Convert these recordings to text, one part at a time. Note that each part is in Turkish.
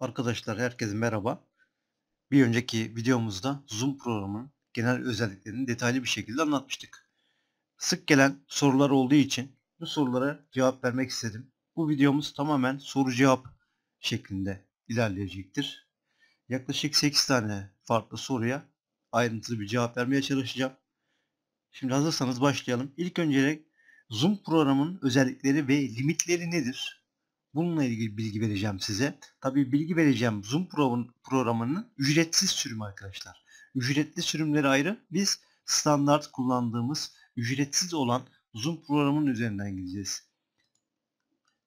Arkadaşlar herkese merhaba. Bir önceki videomuzda Zoom programının genel özelliklerini detaylı bir şekilde anlatmıştık. Sık gelen sorular olduğu için bu sorulara cevap vermek istedim. Bu videomuz tamamen soru cevap şeklinde ilerleyecektir. Yaklaşık 8 tane farklı soruya ayrıntılı bir cevap vermeye çalışacağım. Şimdi hazırsanız başlayalım. İlk öncelik Zoom programının özellikleri ve limitleri nedir? Bununla ilgili bilgi vereceğim size. Tabi bilgi vereceğim Zoom programının ücretsiz sürümü arkadaşlar. Ücretli sürümleri ayrı. Biz standart kullandığımız ücretsiz olan Zoom programının üzerinden gideceğiz.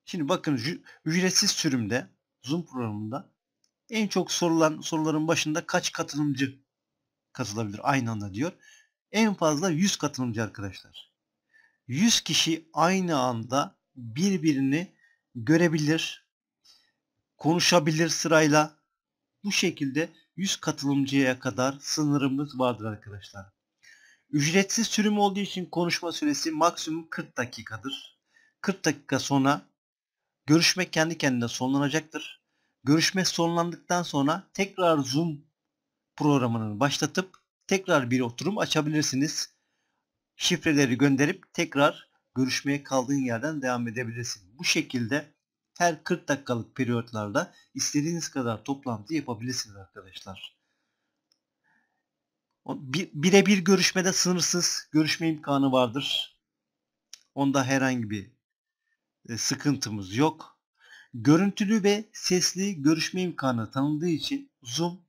Şimdi bakın ücretsiz sürümde Zoom programında en çok sorulan soruların başında kaç katılımcı katılabilir aynı anda diyor. En fazla 100 katılımcı arkadaşlar. 100 kişi aynı anda birbirini görebilir, konuşabilir sırayla. Bu şekilde 100 katılımcıya kadar sınırımız vardır arkadaşlar. Ücretsiz sürüm olduğu için konuşma süresi maksimum 40 dakikadır. 40 dakika sonra görüşme kendi kendine sonlanacaktır. Görüşme sonlandıktan sonra tekrar Zoom programını başlatıp tekrar bir oturum açabilirsiniz. Şifreleri gönderip tekrar görüşmeye kaldığın yerden devam edebilirsiniz. Bu şekilde her 40 dakikalık periyotlarda istediğiniz kadar toplantı yapabilirsiniz arkadaşlar. Birebir görüşmede sınırsız görüşme imkanı vardır. Onda herhangi bir e, sıkıntımız yok. Görüntülü ve sesli görüşme imkanı tanıdığı için Zoom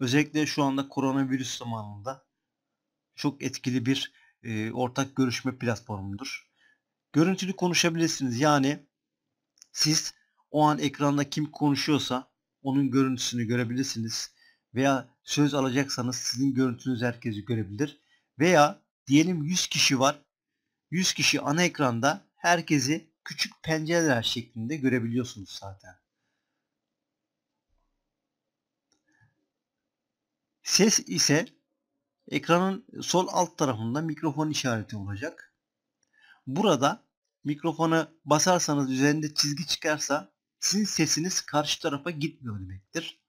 özellikle şu anda koronavirüs zamanında çok etkili bir e, ortak görüşme platformudur. Görüntülü konuşabilirsiniz. Yani siz o an ekranda kim konuşuyorsa onun görüntüsünü görebilirsiniz. Veya söz alacaksanız sizin görüntünüz herkesi görebilir. Veya diyelim 100 kişi var. 100 kişi ana ekranda herkesi küçük pencereler şeklinde görebiliyorsunuz zaten. Ses ise ekranın sol alt tarafında mikrofon işareti olacak. Burada mikrofona basarsanız üzerinde çizgi çıkarsa sizin sesiniz karşı tarafa gitmiyor demektir.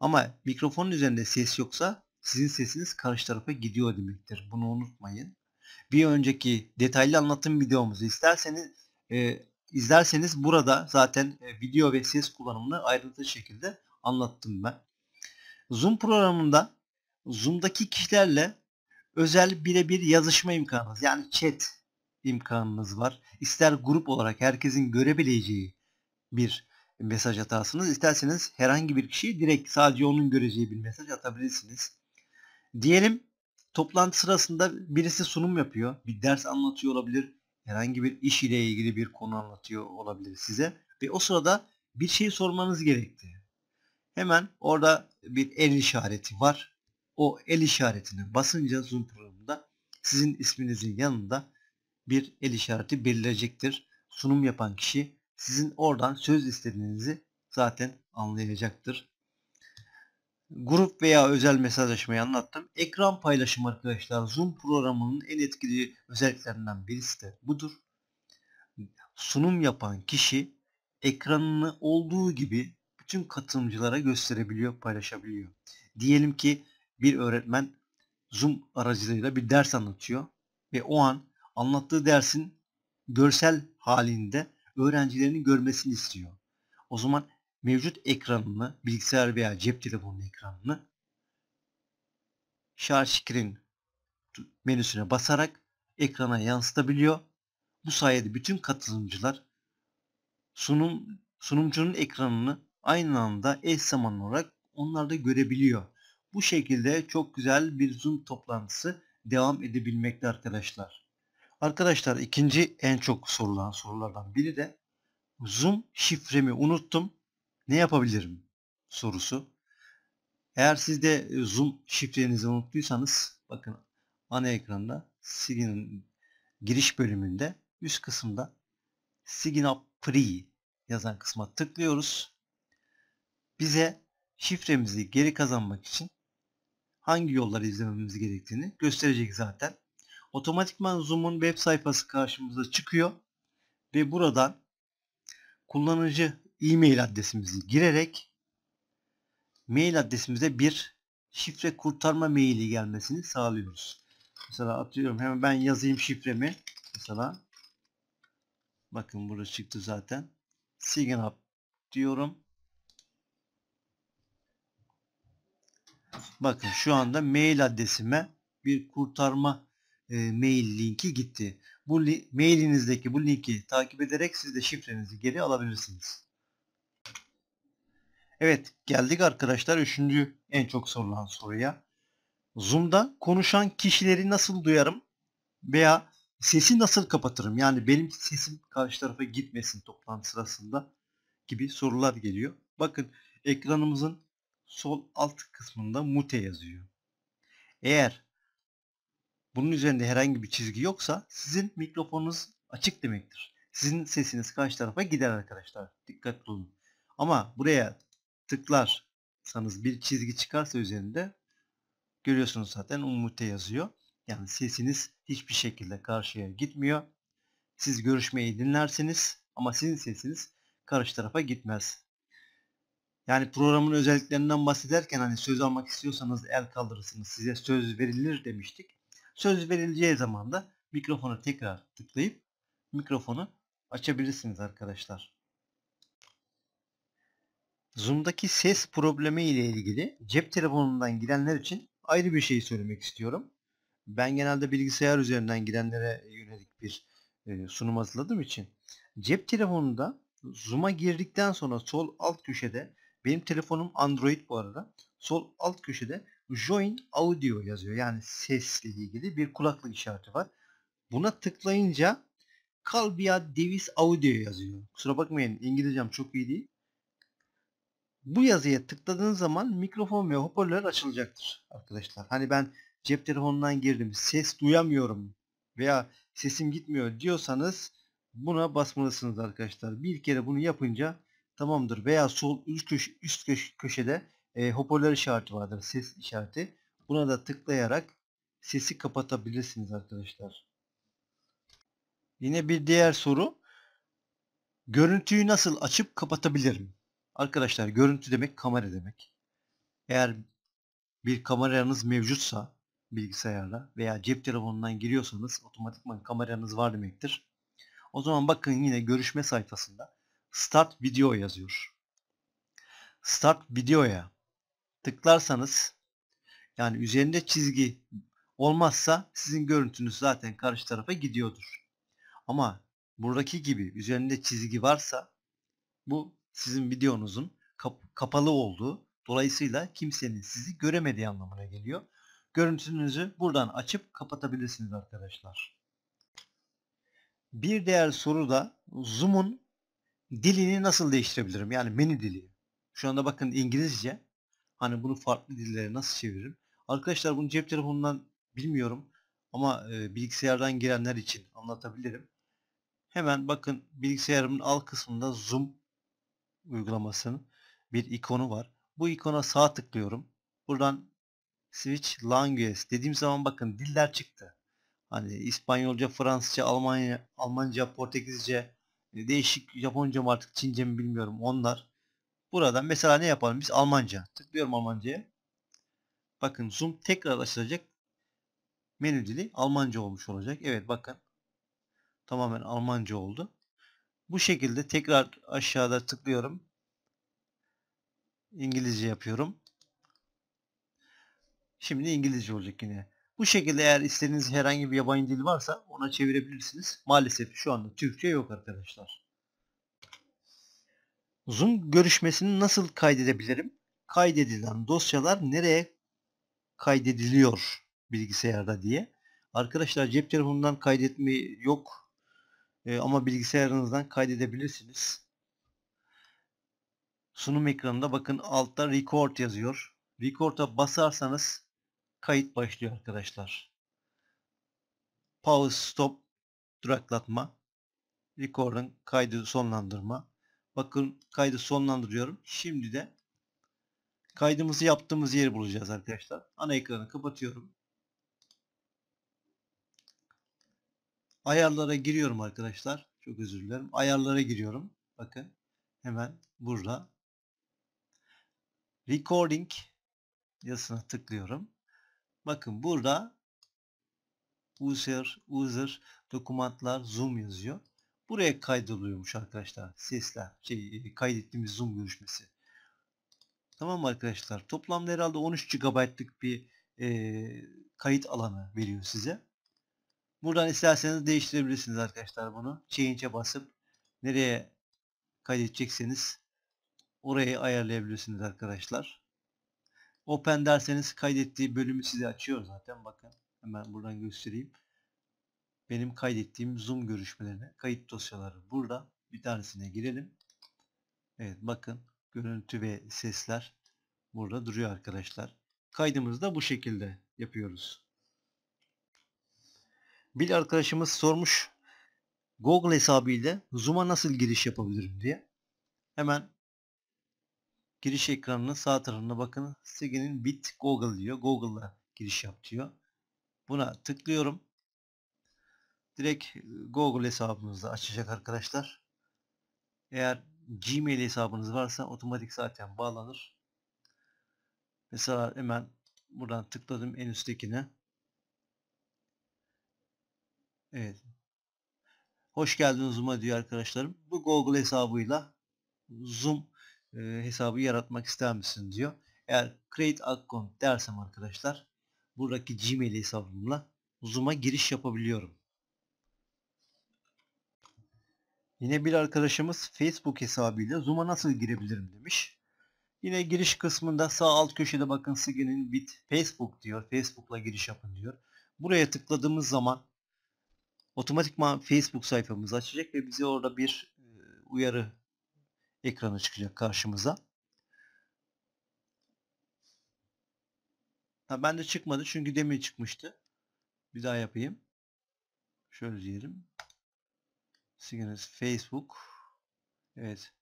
Ama mikrofonun üzerinde ses yoksa sizin sesiniz karşı tarafa gidiyor demektir. Bunu unutmayın. Bir önceki detaylı anlatım videomuzu isterseniz e, izlerseniz burada zaten e, video ve ses kullanımını ayrıntılı şekilde anlattım ben. Zoom programında Zoom'daki kişilerle özel birebir yazışma imkanınız yani chat imkanınız var. İster grup olarak herkesin görebileceği bir mesaj atarsınız, İsterseniz herhangi bir kişiye direkt sadece onun göreceği bir mesaj atabilirsiniz. Diyelim toplantı sırasında birisi sunum yapıyor. Bir ders anlatıyor olabilir. Herhangi bir iş ile ilgili bir konu anlatıyor olabilir size. Ve o sırada bir şey sormanız gerekti. Hemen orada bir el işareti var. O el işaretini basınca Zoom programında sizin isminizin yanında bir el işareti belirleyecektir. Sunum yapan kişi sizin oradan söz istediğinizi zaten anlayacaktır. Grup veya özel mesajlaşmayı anlattım. Ekran paylaşımı arkadaşlar Zoom programının en etkili özelliklerinden birisi de budur. Sunum yapan kişi ekranını olduğu gibi bütün katılımcılara gösterebiliyor, paylaşabiliyor. Diyelim ki bir öğretmen Zoom aracılığıyla bir ders anlatıyor ve o an anlattığı dersin görsel halinde öğrencilerinin görmesini istiyor. O zaman mevcut ekranını, bilgisayar veya cep telefonunun ekranını Share Screen menüsüne basarak ekrana yansıtabiliyor. Bu sayede bütün katılımcılar sunum sunumcunun ekranını aynı anda eş zamanlı olarak onlar da görebiliyor. Bu şekilde çok güzel bir Zoom toplantısı devam edebilmekte arkadaşlar. Arkadaşlar ikinci en çok sorulan sorulardan biri de Zoom şifremi unuttum. Ne yapabilirim? sorusu. Eğer siz de e, Zoom şifrenizi unuttuysanız bakın ana ekranda Signin giriş bölümünde üst kısımda Sigin Up Free yazan kısma tıklıyoruz. Bize şifremizi geri kazanmak için hangi yolları izlememiz gerektiğini gösterecek zaten. Otomatikman Zoom'un web sayfası karşımıza çıkıyor ve buradan kullanıcı e-mail adresimizi girerek mail adresimize bir şifre kurtarma maili gelmesini sağlıyoruz. Mesela atıyorum hemen ben yazayım şifremi. Mesela bakın burada çıktı zaten. Sign up diyorum. Bakın şu anda mail adresime bir kurtarma e, mail linki gitti. Bu li mailinizdeki bu linki takip ederek siz de şifrenizi geri alabilirsiniz. Evet geldik arkadaşlar 3. en çok sorulan soruya. Zoom'da konuşan kişileri nasıl duyarım veya sesi nasıl kapatırım? Yani benim sesim karşı tarafa gitmesin toplantı sırasında gibi sorular geliyor. Bakın ekranımızın sol alt kısmında mute yazıyor. Eğer bunun üzerinde herhangi bir çizgi yoksa sizin mikrofonunuz açık demektir. Sizin sesiniz karşı tarafa gider arkadaşlar. Dikkatli olun. Ama buraya tıklarsanız bir çizgi çıkarsa üzerinde görüyorsunuz zaten umute yazıyor. Yani sesiniz hiçbir şekilde karşıya gitmiyor. Siz görüşmeyi dinlersiniz ama sizin sesiniz karşı tarafa gitmez. Yani programın özelliklerinden bahsederken hani söz almak istiyorsanız el kaldırırsınız. Size söz verilir demiştik. Söz verileceği zaman da mikrofonu tekrar tıklayıp mikrofonu açabilirsiniz arkadaşlar. Zoom'daki ses problemi ile ilgili cep telefonundan girenler için ayrı bir şey söylemek istiyorum. Ben genelde bilgisayar üzerinden girenlere yönelik bir e, sunum hazırladığım için cep telefonunda Zoom'a girdikten sonra sol alt köşede benim telefonum Android bu arada. Sol alt köşede Join Audio yazıyor. Yani sesle ilgili bir kulaklık işareti var. Buna tıklayınca Calbia Davis Audio yazıyor. Kusura bakmayın İngilizcem çok iyi değil. Bu yazıya tıkladığınız zaman mikrofon ve hoparlör açılacaktır arkadaşlar. Hani ben cep telefonundan girdim ses duyamıyorum veya sesim gitmiyor diyorsanız buna basmalısınız arkadaşlar. Bir kere bunu yapınca tamamdır veya sol üst köş üst köşede e, hoparlör işareti vardır. Ses işareti. Buna da tıklayarak sesi kapatabilirsiniz arkadaşlar. Yine bir diğer soru. Görüntüyü nasıl açıp kapatabilirim? Arkadaşlar görüntü demek kamera demek. Eğer bir kameranız mevcutsa bilgisayarda veya cep telefonundan giriyorsanız otomatikman kameranız var demektir. O zaman bakın yine görüşme sayfasında Start Video yazıyor. Start Video'ya tıklarsanız yani üzerinde çizgi olmazsa sizin görüntünüz zaten karşı tarafa gidiyordur. Ama buradaki gibi üzerinde çizgi varsa bu sizin videonuzun kap kapalı olduğu dolayısıyla kimsenin sizi göremediği anlamına geliyor. Görüntünüzü buradan açıp kapatabilirsiniz arkadaşlar. Bir diğer soru da Zoom'un dilini nasıl değiştirebilirim? Yani menü dili. Şu anda bakın İngilizce Hani bunu farklı dillere nasıl çeviririm? Arkadaşlar bunu cep telefonundan bilmiyorum ama e, bilgisayardan girenler için anlatabilirim. Hemen bakın bilgisayarımın alt kısmında zoom uygulamasının bir ikonu var. Bu ikona sağ tıklıyorum. Buradan switch language dediğim zaman bakın diller çıktı. Hani İspanyolca, Fransızca, Almanya, Almanca, Portekizce, e, değişik Japonca mı artık Çince mi bilmiyorum onlar. Buradan mesela ne yapalım? Biz Almanca. Tıklıyorum Almanca'ya. Bakın Zoom tekrar açılacak. Menü dili Almanca olmuş olacak. Evet bakın. Tamamen Almanca oldu. Bu şekilde tekrar aşağıda tıklıyorum. İngilizce yapıyorum. Şimdi İngilizce olacak yine. Bu şekilde eğer istediğiniz herhangi bir yabancı dil varsa ona çevirebilirsiniz. Maalesef şu anda Türkçe yok arkadaşlar. Zoom görüşmesini nasıl kaydedebilirim? Kaydedilen dosyalar nereye kaydediliyor bilgisayarda diye. Arkadaşlar cep telefonundan kaydetme yok e, ama bilgisayarınızdan kaydedebilirsiniz. Sunum ekranında bakın altta record yazıyor. Record'a basarsanız kayıt başlıyor arkadaşlar. Pause, stop, duraklatma, record'un kaydı sonlandırma, Bakın kaydı sonlandırıyorum. Şimdi de kaydımızı yaptığımız yeri bulacağız arkadaşlar. Ana ekranı kapatıyorum. Ayarlara giriyorum arkadaşlar. Çok özür dilerim. Ayarlara giriyorum. Bakın hemen burada. Recording yazısına tıklıyorum. Bakın burada user, user, dokümanlar, zoom yazıyor. Buraya kaydoluyormuş arkadaşlar sesler. Şey, e, kaydettiğimiz Zoom görüşmesi. Tamam arkadaşlar. Toplamda herhalde 13 GB'lık bir e, kayıt alanı veriyor size. Buradan isterseniz değiştirebilirsiniz arkadaşlar bunu. Change'e basıp nereye kaydedecekseniz orayı ayarlayabilirsiniz arkadaşlar. Open derseniz kaydettiği bölümü size açıyor zaten bakın. Hemen buradan göstereyim benim kaydettiğim Zoom görüşmelerine kayıt dosyaları burada. Bir tanesine girelim. Evet bakın görüntü ve sesler burada duruyor arkadaşlar. Kaydımızı da bu şekilde yapıyoruz. Bir arkadaşımız sormuş Google hesabıyla Zoom'a nasıl giriş yapabilirim diye. Hemen giriş ekranının sağ tarafına bakın. Sege'nin bit Google diyor. Google'la giriş yap diyor. Buna tıklıyorum direkt Google hesabınızda açacak arkadaşlar. Eğer Gmail hesabınız varsa otomatik zaten bağlanır. Mesela hemen buradan tıkladım en üsttekine. Evet. Hoş geldiniz Zoom'a diyor arkadaşlarım. Bu Google hesabıyla Zoom e, hesabı yaratmak ister misin diyor. Eğer create account dersem arkadaşlar buradaki Gmail hesabımla Zoom'a giriş yapabiliyorum. Yine bir arkadaşımız Facebook hesabıyla Zoom'a nasıl girebilirim demiş. Yine giriş kısmında sağ alt köşede bakın sigin'in bit Facebook diyor. Facebook'la giriş yapın diyor. Buraya tıkladığımız zaman otomatikman Facebook sayfamızı açacak ve bize orada bir e, uyarı ekranı çıkacak karşımıza. Ha, ben de çıkmadı çünkü demin çıkmıştı. Bir daha yapayım. Şöyle diyelim. Siginiz Facebook. Evet.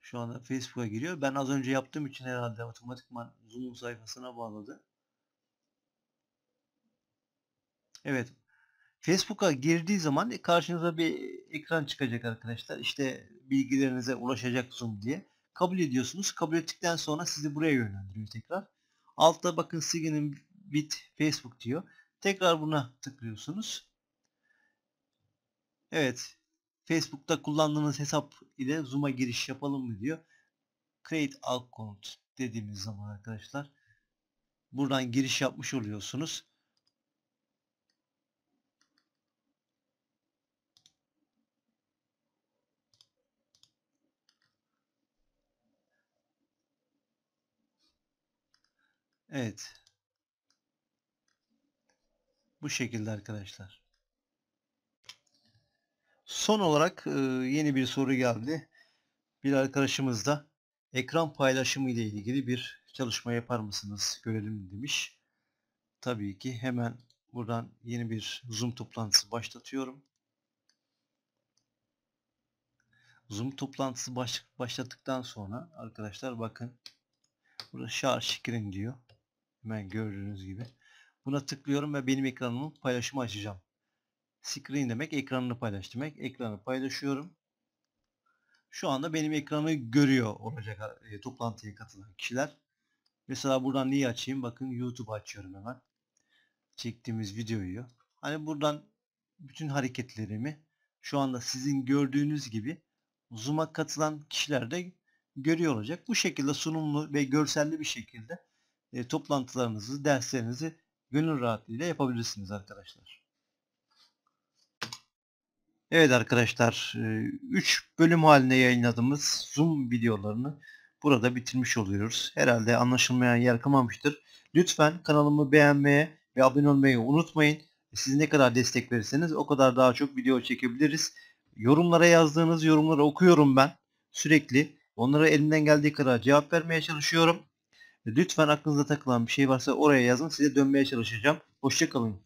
Şu anda Facebook'a giriyor. Ben az önce yaptığım için herhalde otomatikman Zoom sayfasına bağladı. Evet. Facebook'a girdiği zaman e, karşınıza bir ekran çıkacak arkadaşlar. İşte bilgilerinize ulaşacak Zoom diye. Kabul ediyorsunuz. Kabul ettikten sonra sizi buraya yönlendiriyor tekrar. Altta bakın Siginin bit Facebook diyor. Tekrar buna tıklıyorsunuz. Evet. Facebook'ta kullandığınız hesap ile Zoom'a giriş yapalım mı diyor. Create Account dediğimiz zaman arkadaşlar buradan giriş yapmış oluyorsunuz. Evet. Bu şekilde arkadaşlar. Son olarak yeni bir soru geldi. Bir arkadaşımız da ekran paylaşımı ile ilgili bir çalışma yapar mısınız? Görelim demiş. Tabii ki hemen buradan yeni bir Zoom toplantısı başlatıyorum. Zoom toplantısı baş, başladıktan sonra arkadaşlar bakın burada share screen diyor. Hemen gördüğünüz gibi. Buna tıklıyorum ve benim ekranımı paylaşımı açacağım. Screen demek ekranını paylaş demek. Ekranı paylaşıyorum. Şu anda benim ekranı görüyor olacak e, toplantıya katılan kişiler. Mesela buradan niye açayım? Bakın YouTube açıyorum hemen. Çektiğimiz videoyu. Hani buradan bütün hareketlerimi şu anda sizin gördüğünüz gibi Zoom'a katılan kişiler de görüyor olacak. Bu şekilde sunumlu ve görselli bir şekilde e, toplantılarınızı, derslerinizi gönül rahatlığıyla yapabilirsiniz arkadaşlar. Evet arkadaşlar 3 bölüm halinde yayınladığımız Zoom videolarını burada bitirmiş oluyoruz. Herhalde anlaşılmayan yer kalmamıştır. Lütfen kanalımı beğenmeye ve abone olmayı unutmayın. Siz ne kadar destek verirseniz o kadar daha çok video çekebiliriz. Yorumlara yazdığınız yorumları okuyorum ben sürekli. Onlara elimden geldiği kadar cevap vermeye çalışıyorum. Lütfen aklınıza takılan bir şey varsa oraya yazın. Size dönmeye çalışacağım. Hoşçakalın.